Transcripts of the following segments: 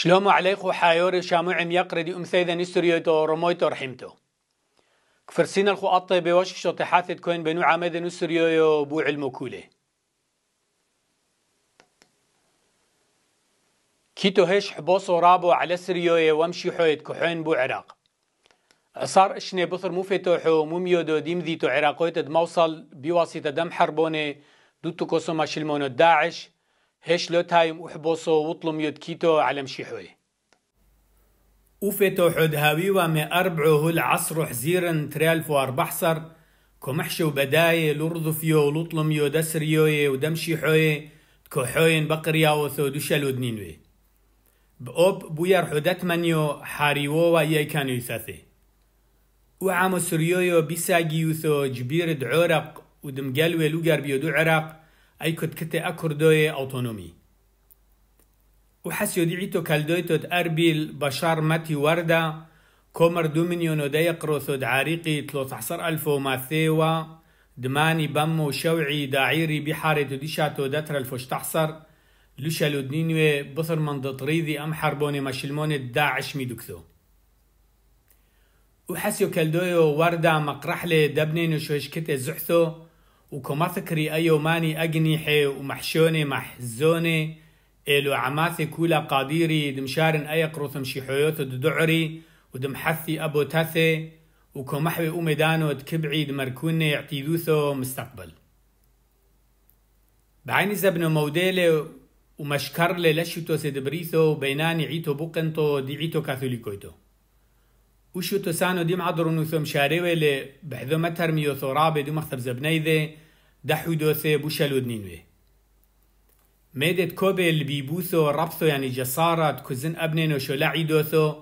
شلوم عليكو حيور شامو عم يقرد أم سيدا نسريوتو رمويتو رحمتو كفرسين الخو أطي بوش شوتي حاثت كوين بنو عمد نسريويو بو علمو كولي كيتو هيش حبوسو رابو على سريوية ومشي حويت كحوين بو عراق صار اشني بثر مو فتوحو موميو دو ديم تو عراقويت دموصل بواسطة دم حربوني دوتو كوسو ما شلمونو داعش هش لو تايم احبوصو وطلم يد كيتو على مشيحوي وفتو حد هاويوا مي أربعو هل عصرو حزيرن تريالف أربحصر كمحشو بداية لرضفيو لطلميو دسريوي تكو حوين بقريا وثو دوشل ودنينوي بأوب بوير حدت منيو حاريوو وياي كانو يثاثي وعامو سريويو بيساقي يوثو جبير دعورق ودمقلوي لوقر بيو دعرق أي كت کوتکتێ ئە أوتونومي ئۆتۆنۆمی وحسيوديعي كالدويتو أربيل بشار ماتي وردة كومر دومينيون ودي قروثود عريقي تلوث عصر ألفو وماثيوة دماني بمو شوعي داعيري بحاري تديشاتو داتر الفوش تحصر لوشا لودنينوي بثر من دطريذي أم حربوني مشلموني داعش ميدوكثو وحسيو كالدويو وردا مقرحلي دبنين وشوشكتي زحثو وكما فكري أيو ماني أجني حي ومحشوني محزوني إلو عماثي كولا قاديري دمشارن أي قروثم شيحويوتو ددعري ودمحثي أبو تاثي حوي أميدانو تكبعي دمركوني اعتيدوثو مستقبل بعيني زبنو موديلي ومشكرلي لي لشتو بيناني عيتو بوقنتو دي عيتو كاثوليكويتو وشو تسانو ديم عضرون ثم شاريوي لي بحذو متر ميو ثورابي دو مخثب زبني ذي دحو دوثي بوشلو دنينوي ميدت كوبي البيبوثو ربثو يعني جسارة كزن أبنينو شو شلعي دوثو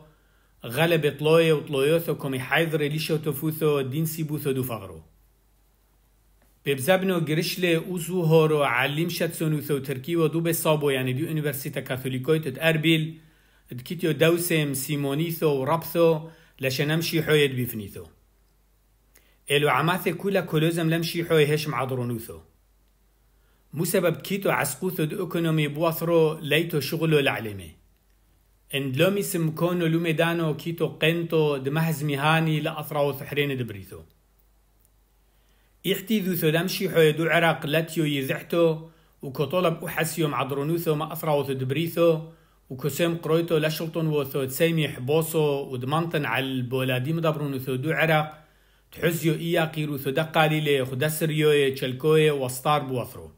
غلب طلوي وطلويوثو كومي حيضري ليشو تفوثو دين سيبوثو دو فغرو ببزبنو جرشلي اوزو هورو علم ثو تركي دو بصابو يعني دو انيفرسيتا كاثوليكويت اربيل دكيتيو دوسم سيمونيثو وربثو لشنم لە شەنەم شیحۆیت بیفنیتەوە ئێلو عماثێ کولا کۆلۆزم لەم شیحۆی هێشم عدڕۆنووتەوە مسبب عسقوثو دو أكونومي بواثرو ليتو شغلو العلمي إن لومي سمكونو لومي دانو كيتو قنتو دمهز مهاني لأثراو ثحرين دبريثو إحتي ذو ثو دمشي حوي دو عراق لاتيو يزحتو وكطلب أحسيو مع ما أثراو دبريثو وكسيم قرويتو لشلطن وثو تسيمي حبوصو ودمانتن على البولادي مدبرون وثو دو عراق تحزيو إيا قيرو ثو دقالي لي يوي تشلكوي وستار بوثرو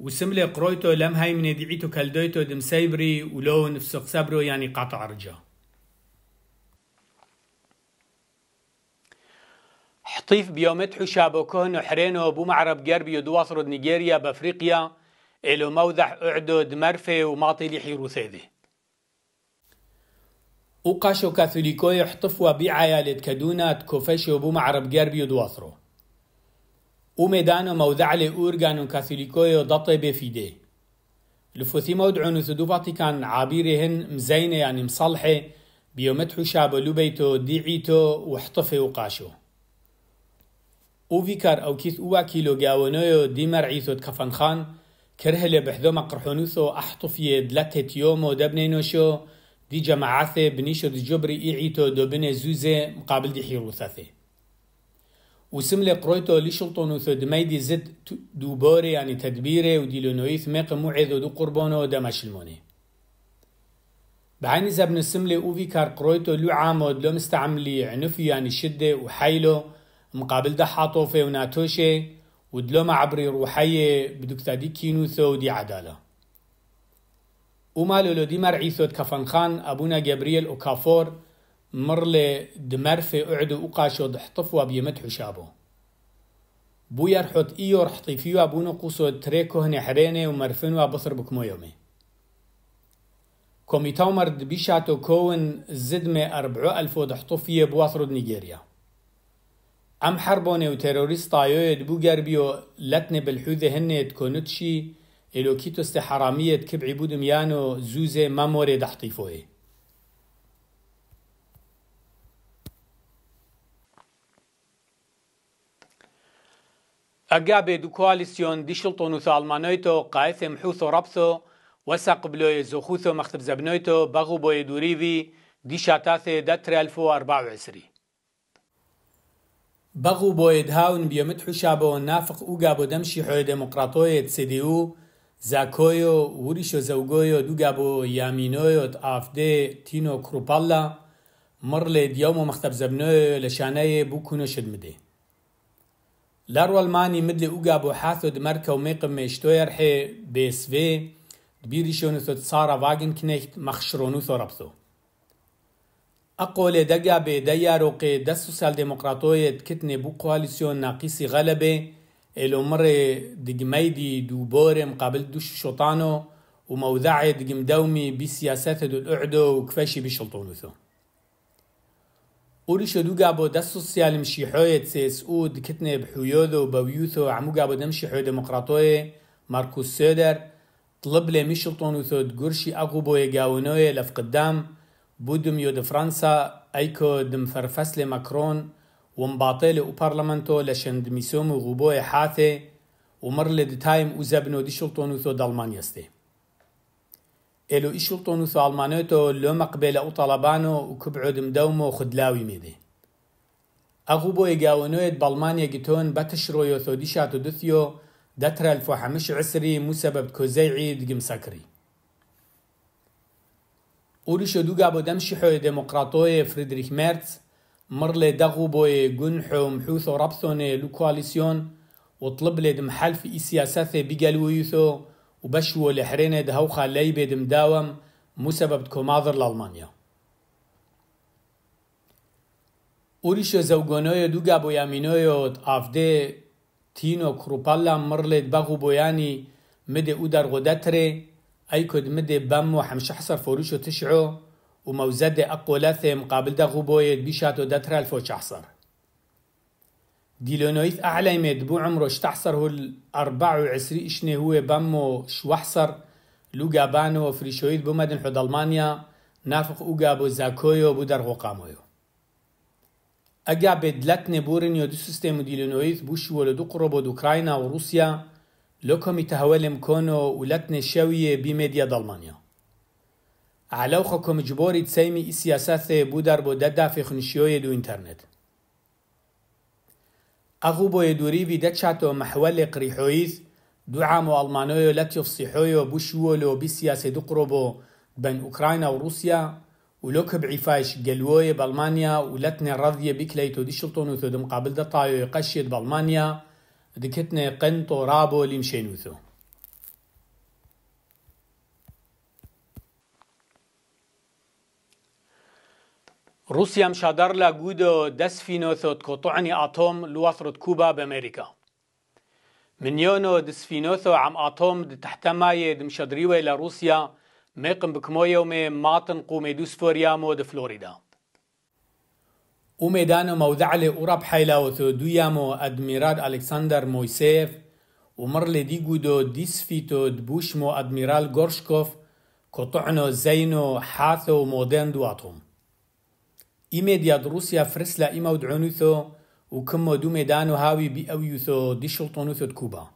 وسملي قرويتو لم هاي من يدعيتو كالدويتو دم سيبري ولو نفسق سبرو يعني قطع رجا حطيف بيومت حشابو كهن وحرينو بو معرب قربي ودواصر نيجيريا بافريقيا إلو موضح أعدد مرفي وماطي لحيرو رثاذي وقاشو كاثوليكو حطفوا بعيالة كدونات كوفشو بمعرب جربي ودواثرو وميدانو موضع لأورغانو كاثوليكو يضطي بفيدي لفوثي موضع نثدو فاتيكان عابيرهن مزينة يعني مصالحة بيومتحو شابو لبيتو ديعيتو وحطفه وقاشو وفيكار أو كيث أوا كيلو جاونويو ديمر عيثو تكفنخان خان كره لي بحذوما قرحونوثو أحطو في دلتة يومو دبنينوشو دي جماعاثي بنيشو دي جبري إيعيتو دوبن زوزي مقابل دي حيروثاثي لي قرويتو لي شلطونوثو دميدي زد دوباري يعني تدبيري ودي لونويث ميق موعدو دو قربونو دمش الموني بعيني زبن لي أوفي كار قرويتو لو عامو دلو مستعملي عنفو يعني شدة وحيلو مقابل ده حاطوفي وناتوشي ودلوما عبر روحي بدك تادي كينو سو دي عدالة وما لولو دي مرعي سود كفن خان أبونا جبريل وكافور مرل دمر دمرفي أعدو أقاشو دحطف وبيمت حشابو بو يرحط إيو رحطي فيو أبونا قوسو تريكو هني حريني ومرفن وبصر بكمو يومي كوميتاو مرد بيشاتو كوين زدمي أربعو ألفو دحطفية بواصرو نيجيريا ام حربونه ئەم حەر بۆ نێوتەرۆریست تایۆیت بوو گەربیۆ لەتنێ بلحودە هەنێت کۆنوتشی ئێلۆکی تۆستە حەرامیت کب عبود یان و زوزێ مامۆرێ دەحتیفۆی دو کوالیسیون دی شلطون و ساڵمانۆیتەوە قایث محوث و ڕەپسۆ وەسە قبلۆی زۆخوس و مەختب زەبنۆیتەوە بەغ و بۆیە دووریوی دیشاتاسێ دە ترالف و 4 سری بەغ و بۆیت هاون بیەمت حوشابەوە نافق ئوگا بۆ دەمشی حۆی دەموقراتۆیەت سدی و زاکۆیۆ وریشۆ زەوگۆیۆ دووگا بۆ یامینۆیۆت ئافدێ تینۆ کروپاڵلا مڕ لێ دیەومە مەختەب زەبنۆیە لە شانەیە بوو کوونەشت مدێ لاڕوەلمانی مد لێ ئوگا بۆ حاتۆ دمەرکە و مێقم مێشتۆیەرحێ بێسێ بیریشۆنتۆت سارە واگن کنێکت مەخشڕۆن و تۆڕەبتۆ أقول دقا بديارو قي دس سالديمقراطوية كتني بو كواليسيون ناقصي غلبة الأمر دقميدي دو بوري مقابل دوش شطانو وموضعي دقم دومي بسياسات دو الأعدو وكفاشي بشلطونوثو ورش دو قابو دس سوسيال مشيحوية سيس او دكتني بحيوذو بويوثو عمو قابو دمشي حيو ديمقراطوية ماركوس سيدر طلب لي مشلطونوثو دقرشي أقوبو يقاونوية لفقدام قدام بودم دي فرنسا ايكو دم فرفسل ماكرون ومباطل او بارلمانتو لشن دميسوم غوبو حاثي ومر لد تايم او زبنو دي شلطونو ثو دالمانيا استي الو اشلطونو ثو المانيتو لو مقبل او طلبانو دم دومو خدلاوي ميدي اغوبو يقاونويت بالمانيا جتون باتشرويو ثو ديشاتو دثيو دترا الفو حمش عسري مسبب كوزيعي دقم سكري ئوریشە دووگا بۆ دەم شیحۆی دموکراتۆیە فریدریک مێرز مر لێ دەغ و بۆیە گونحم حوث و ڕبسۆنێ لو کوالیسیۆن وطلب لێ دم حلف ئی سیاسەتێ بیگەلوویثۆ و بەشوە لە حرێنێ دهەوخا لەی بێدم داوەم موسەبەب کۆماذر لە ئەڵمانیا ئوریشە زەوگۆنۆیە دووگا بۆ یامینۆیۆت ئافدێ تینۆ کروپالا مڕ لێت بویانی مده او در ئو دەرغۆدەترێ أي كود مدي بم وحمش حصر فروشو تشعو وموزد أقوى لاثي مقابل دا غبوية بيشاتو داترا الفوش حصر ديلونويث أعلى بو عمرو شتحصر هو الأربع وعسري إشني هو بمو شو حصر لو بانو وفريشويد بو مدن حد ألمانيا نافق او بو زاكويو بو درغو قامويو أجا بدلتني بورن يدو سيستم بو شوالو دو قربو أوكرانيا وروسيا لوكم يتهولم كونو ولتنا شوية بميديا دالمانيا علاوخكم جبوري تسيمي سياسات بودر بوددا في خنشيوي دو انترنت أغو بو يدوري في دتشاتو محول قريحويث دو عامو ألمانويو لاتيوف صيحويو بوشوولو بسياسة دقربو بين أوكرانيا وروسيا ولوك بعفاش قلوي بالمانيا ولتنا راضية بكليتو دي شلطون وثو مقابل دطايو يقشيد بالمانيا دكتنا قنطو رابو اللي مشينوثو روسيا مشادر لا جودو دسفينو ثوت قطعني أطوم لوثرت كوبا بأمريكا منيونو دسفينوثو عم أطوم دتحتماي دمشادريوه لروسيا ميقم بكمو يومي ماتن قومي دوسفوريامو فلوريدا او او موضع لی تو وميدان موضعلي أوراب حيلاوثو دويامو أدميرال ألكسندر مويسيف ومر لديجودو ديسفيتو دبوشمو أدميرال غورشكوف قطعنو زينو حاثو دواتوم. ای میدیاد روسیا فرسلا ای إيما ودعونوثو وكمو دو هاوی بی اویو ميدانو هاوي بيأويوثو دي شلطونوثو كوبا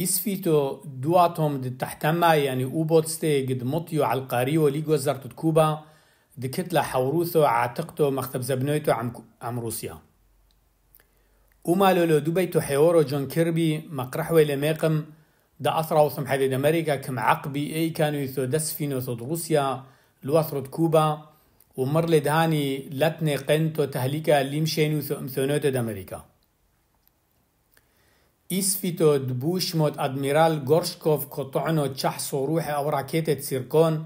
إسفيتو دواتهم دي تحتما يعني او بودسته گد مطیو على القاريو ليجو زرتو دکوبا دكت لا حوروثو عاتقتو مختب زبنويتو عم, عم روسيا وما لو لو دبي تحيورو جون كيربي مقرح ويلا ميقم دا أثرا وصم حديد أمريكا كم عقبي أي كانوا يثو دسفينو ثود روسيا لوثرد كوبا ومر لدهاني لتني قنتو تهليكا ليمشينو ثو امثونوتو دا أمريكا إسفيتو دبوش موت أدميرال غورشكوف قطعنو تشحصو روحي أو راكيتة سيركون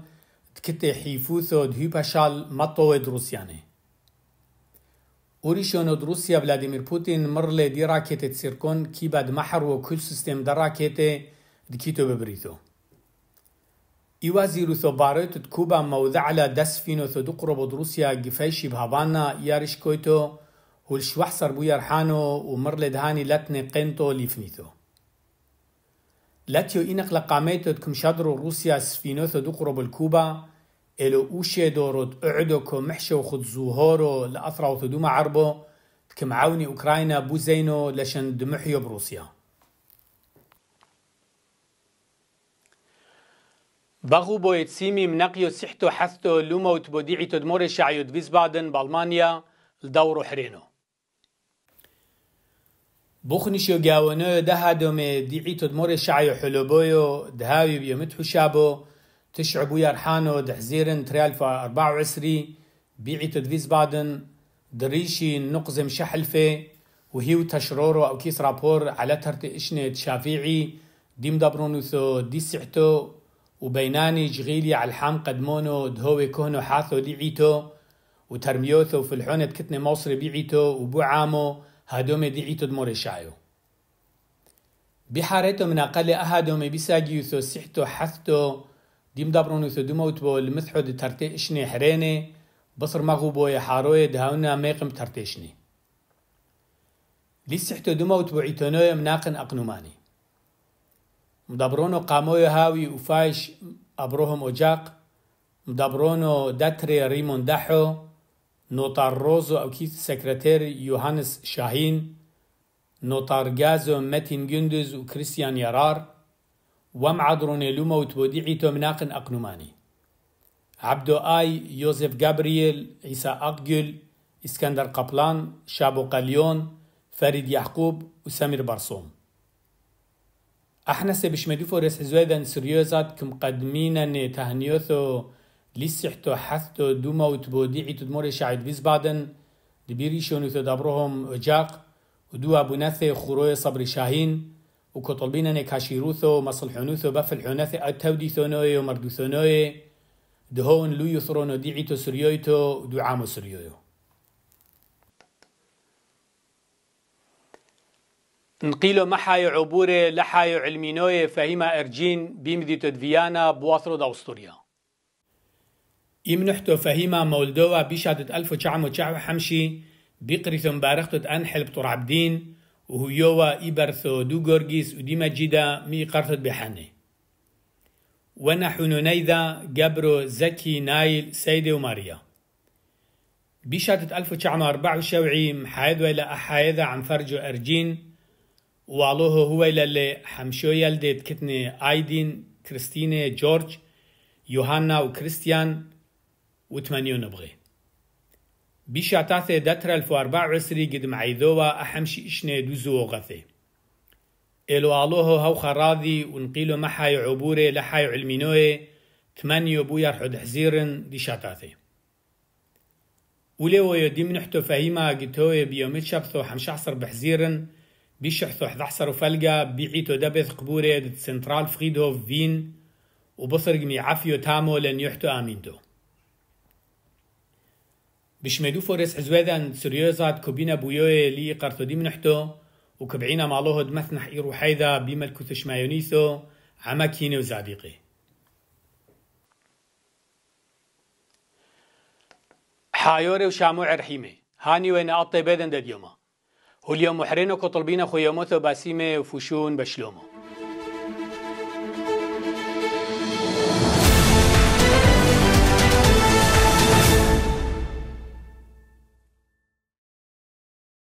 تكتي حيفوثو دهي باشال مطوه دروسياني اوریشانود دروسيا ولادیمیر بوتين مرلي دي راکت تسيركون كي بعد محر و کل سیستم در راکت دکیتو ببریتو ایوازی ثو باريت تكوبا موضع على دس فينو ثو دقرب دروسيا قفايشي بهابانا يارش كويتو هلش وحصر بو يرحانو ومرلي دهاني لتني قنتو ليفنيتو لاتيو إنق لقاميتو تكم شادرو روسيا سفينوثو دقرب الكوبا إلو أوشي دورت أعدو كمحشو خد زوهورو لأثرا وتدوم عربو تكم عوني أوكراينا بو زينو لشن دمحيو بروسيا بغو بويت سيمي منقيو سحتو حثتو لوموت بوديعي تدموري شعيو دفيز بعدن بالمانيا لدورو حرينو بخنش یو جاونو ده دومي ديعيتو دمور شعيو حلوبويو دهاوي متحو شابو تشعبو يرحانو دحزيرن عسری 24 بيعيتو دفيز بادن دريشي نقزم شحلفة هیو تشرورو أو كيس رابور على ترت إشنة دیم ديم ثو دی سعتو و بینانی جغیلی علحام قدمونو دهوي کهنو حاثو ديعيتو وترميوثو کتن موصر كتنة تو و بو عامو دي عيتو دموري شايو بحارتو من أقل أهادوم بيساقيوثو سحتو حثتو ديم دموت بو المثحو دي ترتيشني حريني بصر مغوبو يحاروي دهونا ميقم ترتيشني لي دموت بو عيتونوي مناقن أقنوماني مدبرونو قاموي هاوي وفايش أبروهم أجاق مدبرونو داتري ريمون دحو نوتار روزو نوتاروزو أوكي سكرتير يوهانس شاهين نوتارغازو متين جندز وكريستيان يرار ومع درونيلوما وتوديعي تومناقن أقنماني عبدو آي يوزيف جابرييل عيسى أقجل إسكندر قبلان شابو قليون فريد يعقوب وسمير برصوم احنا سبش مديفو رس زويدا سريوزات كم قدمينا تهنيوثو لیسیحتو حثتو دوموت بو دیعیتو دمور شعید ویزبادن دبيريشون تدبرهم جاق ودوا بناثي خروي صبر شاهين وكطلبين نكاشيروثو مصلحونوثو بفل حوناثي التوديثونوي ومردوثونوي دهون لو يثرونو ديعيتو سريويتو دعامو سريويو نقيلو محاي عبوري لحاي علمينوي فهيما ارجين بيمدي تدفيانا بواثرو دا أستوريا يمنحتو فهيما مولدوا بيشادت ألف وتشعم وتشعب حمشي بيقرثو مبارختو أنحل بطور عبدين يوا إبرثو دو جورجيس ودي مجيدا مي قرثت بحاني ونحو نيدا جبرو زكي نايل سيدة وماريا بيشاتت 1974 محايدو إلى أحايدة عن فرجو أرجين والله هو اللي حمشو يلدت كتني آيدين كريستيني جورج يوهانا وكريستيان وتمنيون نبغي بيشا تاثي داتر الفو أربع عسري قد معيذوا أحمشي إشني دوزو وغثي إلو ألوه هو خراضي ونقيلو محاي عبوري لحاي علمينوي تمانيو بويا رحد حزيرن دي شاتاثي ويو دي منحتو فهيما قتوي بيومت شبثو حمش عصر بحزيرن بيشحثو حد عصر وفلقا بيعيتو دبث قبوري دي سنترال فريدهوف فين قمي عفيو تامو لن يحتو دو. بشمدو فورس عزوادان سريوزات كوبينا بويوي لي قرطودي منحتو وكبعينا معلوه دمثنح إيرو حيدا بملكو تشمايونيسو عما كيني وزعبيقي حايوري وشامو عرحيمي هاني وين أطي بيدن داد يوما هو اليوم محرينو كطلبين خياموثو باسيمي وفوشون بشلومو